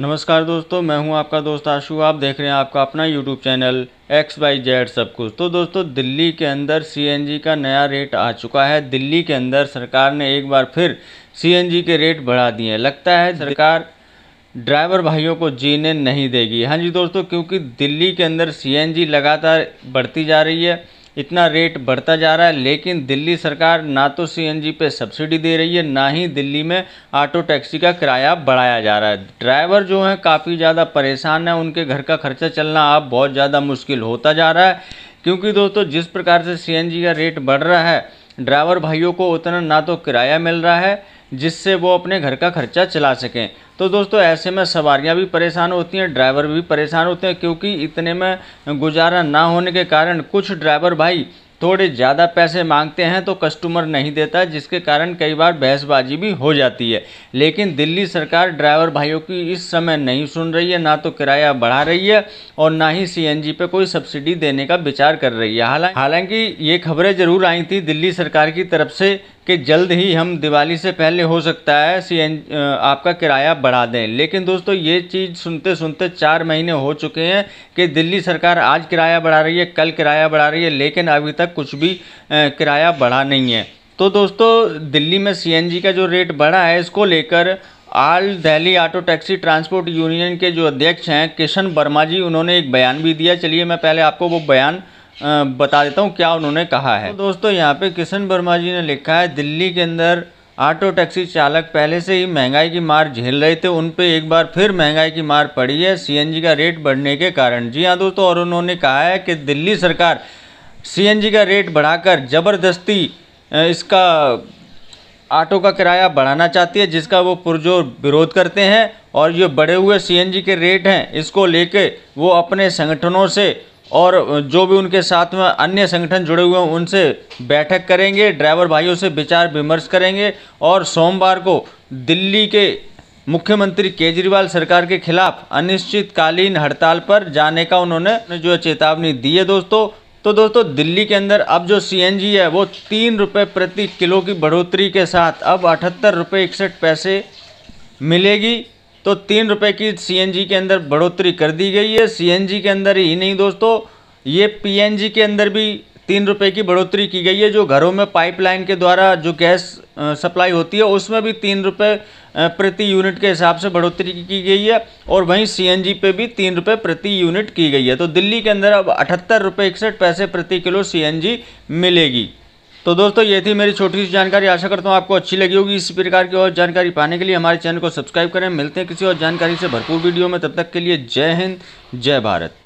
नमस्कार दोस्तों मैं हूं आपका दोस्त आशु आप देख रहे हैं आपका अपना YouTube channel X Y Z सब कुछ तो दोस्तों दिल्ली के अंदर सीएनजी का नया रेट आ चुका है दिल्ली के अंदर सरकार ने एक बार फिर सीएनजी के रेट बढ़ा दिए हैं लगता है सरकार ड्राइवर भाइयों को जीने नहीं देगी हाँ जी दोस्तों क्योंकि दिल्ली के अंदर सी लगातार बढ़ती जा रही है इतना रेट बढ़ता जा रहा है लेकिन दिल्ली सरकार ना तो सीएनजी पे सब्सिडी दे रही है ना ही दिल्ली में ऑटो टैक्सी का किराया बढ़ाया जा रहा है ड्राइवर जो हैं काफ़ी ज़्यादा परेशान हैं उनके घर का खर्चा चलना अब बहुत ज़्यादा मुश्किल होता जा रहा है क्योंकि दोस्तों जिस प्रकार से सी का रेट बढ़ रहा है ड्राइवर भाइयों को उतना ना तो किराया मिल रहा है जिससे वो अपने घर का खर्चा चला सकें तो दोस्तों ऐसे में सवारियां भी परेशान होती हैं ड्राइवर भी परेशान होते हैं क्योंकि इतने में गुजारा ना होने के कारण कुछ ड्राइवर भाई थोड़े ज़्यादा पैसे मांगते हैं तो कस्टमर नहीं देता जिसके कारण कई बार बहसबाजी भी हो जाती है लेकिन दिल्ली सरकार ड्राइवर भाइयों की इस समय नहीं सुन रही है ना तो किराया बढ़ा रही है और ना ही सीएनजी पे कोई सब्सिडी देने का विचार कर रही है हालांकि ये खबरें जरूर आई थी दिल्ली सरकार की तरफ से कि जल्द ही हम दिवाली से पहले हो सकता है सी एन आपका किराया बढ़ा दें लेकिन दोस्तों ये चीज़ सुनते सुनते चार महीने हो चुके हैं कि दिल्ली सरकार आज किराया बढ़ा रही है कल किराया बढ़ा रही है लेकिन अभी तक कुछ भी किराया बढ़ा नहीं है तो दोस्तों दिल्ली में सी का जो रेट बढ़ा है इसको लेकर all Delhi auto taxi transport union के जो अध्यक्ष हैं किशन वर्मा जी उन्होंने एक बयान भी दिया चलिए मैं पहले आपको वो बयान बता देता हूँ क्या उन्होंने कहा है तो दोस्तों यहाँ पे किशन वर्मा जी ने लिखा है दिल्ली के अंदर ऑटो टैक्सी चालक पहले से ही महंगाई की मार झेल रहे थे उन पर एक बार फिर महंगाई की मार पड़ी है सी का रेट बढ़ने के कारण जी हाँ दोस्तों और उन्होंने कहा है कि दिल्ली सरकार सी का रेट बढ़ाकर ज़बरदस्ती इसका ऑटो का किराया बढ़ाना चाहती है जिसका वो पुरजोर विरोध करते हैं और ये बढ़े हुए सीएनजी के रेट हैं इसको लेके वो अपने संगठनों से और जो भी उनके साथ में अन्य संगठन जुड़े हुए हैं उनसे बैठक करेंगे ड्राइवर भाइयों से विचार विमर्श करेंगे और सोमवार को दिल्ली के मुख्यमंत्री केजरीवाल सरकार के खिलाफ अनिश्चितकालीन हड़ताल पर जाने का उन्होंने जो चेतावनी दी है दोस्तों तो दोस्तों दिल्ली के अंदर अब जो सीएनजी है वो तीन रुपये प्रति किलो की बढ़ोतरी के साथ अब अठहत्तर रुपये इकसठ पैसे मिलेगी तो तीन रुपये की सीएनजी के अंदर बढ़ोतरी कर दी गई है सीएनजी के अंदर ही नहीं दोस्तों ये पीएनजी के अंदर भी तीन रुपये की बढ़ोतरी की गई है जो घरों में पाइपलाइन के द्वारा जो गैस सप्लाई होती है उसमें भी तीन रुपये प्रति यूनिट के हिसाब से बढ़ोतरी की गई है और वहीं सीएनजी पे भी तीन रुपये प्रति यूनिट की गई है तो दिल्ली के अंदर अब अठहत्तर रुपये इकसठ पैसे प्रति किलो सीएनजी मिलेगी तो दोस्तों ये थी मेरी छोटी सी जानकारी आशा करता हूँ आपको अच्छी लगी होगी इसी प्रकार की और जानकारी पाने के लिए हमारे चैनल को सब्सक्राइब करें मिलते हैं किसी और जानकारी से भरपूर वीडियो में तब तक के लिए जय हिंद जय भारत